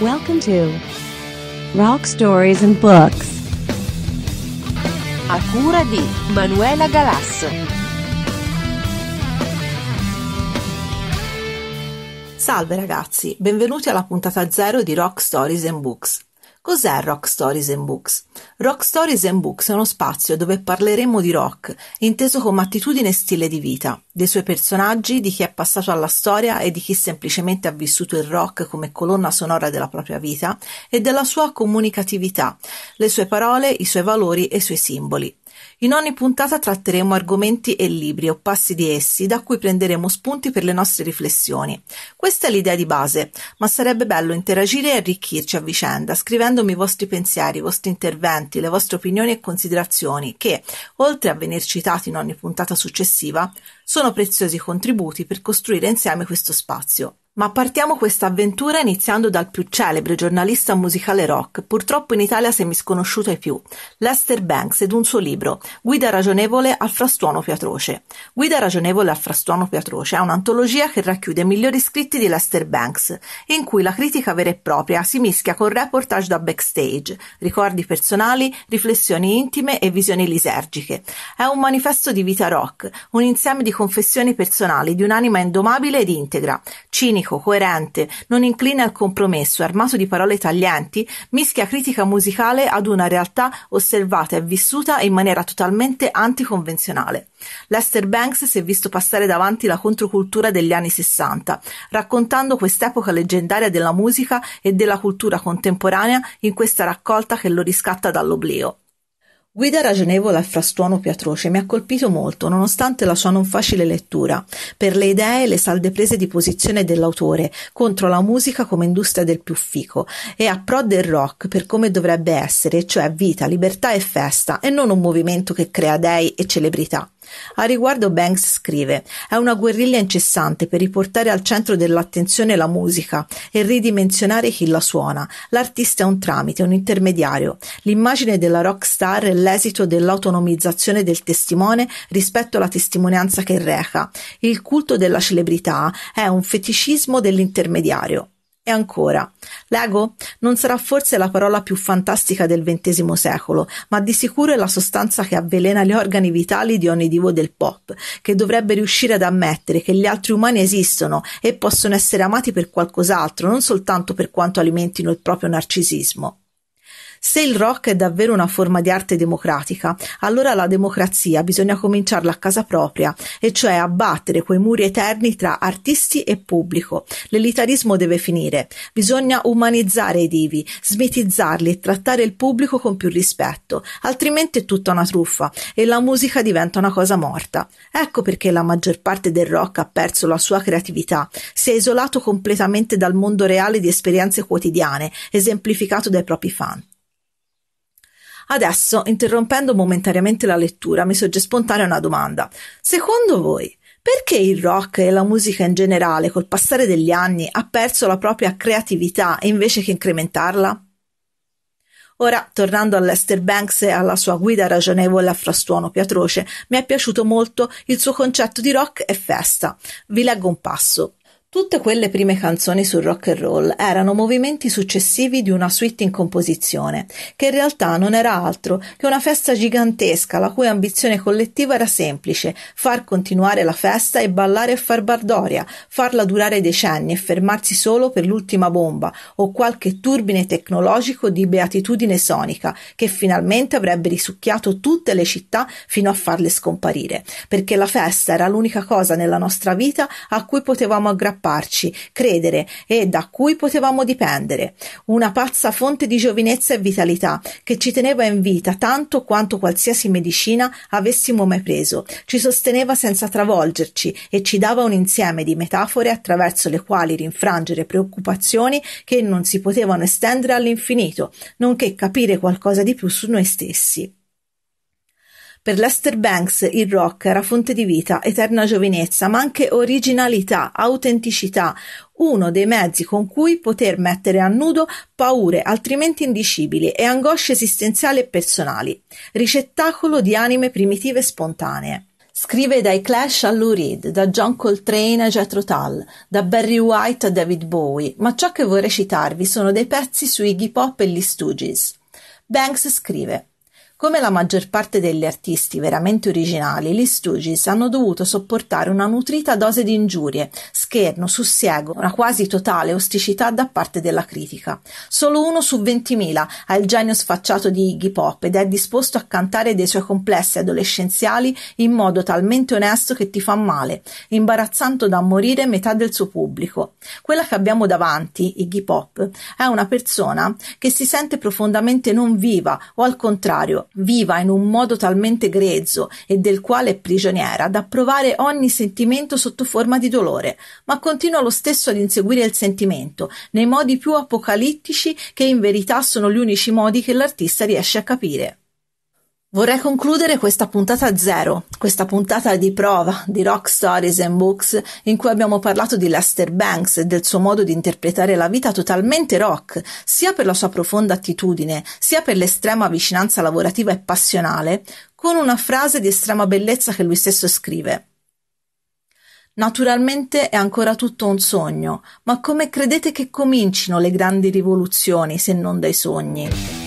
Welcome to Rock Stories and Books. A cura di Manuela Galasso. Salve ragazzi, benvenuti alla puntata zero di Rock Stories and Books. Cos'è Rock Stories and Books? Rock Stories and Books è uno spazio dove parleremo di rock, inteso come attitudine e stile di vita, dei suoi personaggi, di chi è passato alla storia e di chi semplicemente ha vissuto il rock come colonna sonora della propria vita e della sua comunicatività, le sue parole, i suoi valori e i suoi simboli. In ogni puntata tratteremo argomenti e libri o passi di essi da cui prenderemo spunti per le nostre riflessioni. Questa è l'idea di base, ma sarebbe bello interagire e arricchirci a vicenda scrivendomi i vostri pensieri, i vostri interventi, le vostre opinioni e considerazioni che, oltre a venir citati in ogni puntata successiva, sono preziosi contributi per costruire insieme questo spazio. Ma partiamo questa avventura iniziando dal più celebre giornalista musicale rock, purtroppo in Italia semisconosciuto ai più, Lester Banks ed un suo libro, Guida ragionevole al frastuono più atroce. Guida ragionevole al frastuono più atroce è un'antologia che racchiude i migliori scritti di Lester Banks, in cui la critica vera e propria si mischia con reportage da backstage, ricordi personali, riflessioni intime e visioni lisergiche. È un manifesto di vita rock, un insieme di confessioni personali di un'anima indomabile ed integra, cinica dinamico, coerente, non incline al compromesso, armato di parole taglienti, mischia critica musicale ad una realtà osservata e vissuta in maniera totalmente anticonvenzionale. Lester Banks si è visto passare davanti la controcultura degli anni 60, raccontando quest'epoca leggendaria della musica e della cultura contemporanea in questa raccolta che lo riscatta dall'oblio. Guida ragionevole al frastuono più atroce mi ha colpito molto, nonostante la sua non facile lettura, per le idee e le salde prese di posizione dell'autore contro la musica come industria del più fico e a pro del rock per come dovrebbe essere, cioè vita, libertà e festa, e non un movimento che crea dei e celebrità. A riguardo Banks scrive «È una guerriglia incessante per riportare al centro dell'attenzione la musica e ridimensionare chi la suona. L'artista è un tramite, un intermediario. L'immagine della rockstar è l'esito dell'autonomizzazione del testimone rispetto alla testimonianza che reca. Il culto della celebrità è un feticismo dell'intermediario». E ancora, l'ego non sarà forse la parola più fantastica del XX secolo, ma di sicuro è la sostanza che avvelena gli organi vitali di ogni divo del pop, che dovrebbe riuscire ad ammettere che gli altri umani esistono e possono essere amati per qualcos'altro, non soltanto per quanto alimentino il proprio narcisismo. Se il rock è davvero una forma di arte democratica, allora la democrazia bisogna cominciarla a casa propria, e cioè abbattere quei muri eterni tra artisti e pubblico. L'elitarismo deve finire. Bisogna umanizzare i divi, smitizzarli e trattare il pubblico con più rispetto, altrimenti è tutta una truffa e la musica diventa una cosa morta. Ecco perché la maggior parte del rock ha perso la sua creatività, si è isolato completamente dal mondo reale di esperienze quotidiane, esemplificato dai propri fan. Adesso, interrompendo momentaneamente la lettura, mi sorge spontanea una domanda. Secondo voi, perché il rock e la musica in generale, col passare degli anni, ha perso la propria creatività invece che incrementarla? Ora, tornando a Lester Banks e alla sua guida ragionevole a frastuono piatroce, mi è piaciuto molto il suo concetto di rock e festa. Vi leggo un passo. Tutte quelle prime canzoni sul rock and roll erano movimenti successivi di una suite in composizione, che in realtà non era altro che una festa gigantesca la cui ambizione collettiva era semplice, far continuare la festa e ballare e far bardoria, farla durare decenni e fermarsi solo per l'ultima bomba o qualche turbine tecnologico di beatitudine sonica che finalmente avrebbe risucchiato tutte le città fino a farle scomparire, perché la festa era l'unica cosa nella nostra vita a cui potevamo aggrappare aggrapparci, credere e da cui potevamo dipendere. Una pazza fonte di giovinezza e vitalità che ci teneva in vita tanto quanto qualsiasi medicina avessimo mai preso, ci sosteneva senza travolgerci e ci dava un insieme di metafore attraverso le quali rinfrangere preoccupazioni che non si potevano estendere all'infinito, nonché capire qualcosa di più su noi stessi. Per Lester Banks il rock era fonte di vita, eterna giovinezza, ma anche originalità, autenticità, uno dei mezzi con cui poter mettere a nudo paure altrimenti indicibili e angosce esistenziali e personali, ricettacolo di anime primitive e spontanee. Scrive dai Clash a Lou Reed, da John Coltrane a Jethro Tull, da Barry White a David Bowie, ma ciò che vorrei citarvi sono dei pezzi su Iggy Pop e gli Stooges. Banks scrive come la maggior parte degli artisti veramente originali, gli Stooges hanno dovuto sopportare una nutrita dose di ingiurie, scherno, sussiego, una quasi totale osticità da parte della critica. Solo uno su 20.000 ha il genio sfacciato di Iggy Pop ed è disposto a cantare dei suoi complessi adolescenziali in modo talmente onesto che ti fa male, imbarazzando da morire metà del suo pubblico. Quella che abbiamo davanti, Iggy Pop, è una persona che si sente profondamente non viva o al contrario viva in un modo talmente grezzo e del quale è prigioniera da provare ogni sentimento sotto forma di dolore, ma continua lo stesso ad inseguire il sentimento, nei modi più apocalittici che in verità sono gli unici modi che l'artista riesce a capire. Vorrei concludere questa puntata zero, questa puntata di prova di Rock Stories and Books in cui abbiamo parlato di Lester Banks e del suo modo di interpretare la vita totalmente rock, sia per la sua profonda attitudine, sia per l'estrema vicinanza lavorativa e passionale, con una frase di estrema bellezza che lui stesso scrive. Naturalmente è ancora tutto un sogno, ma come credete che comincino le grandi rivoluzioni se non dai sogni?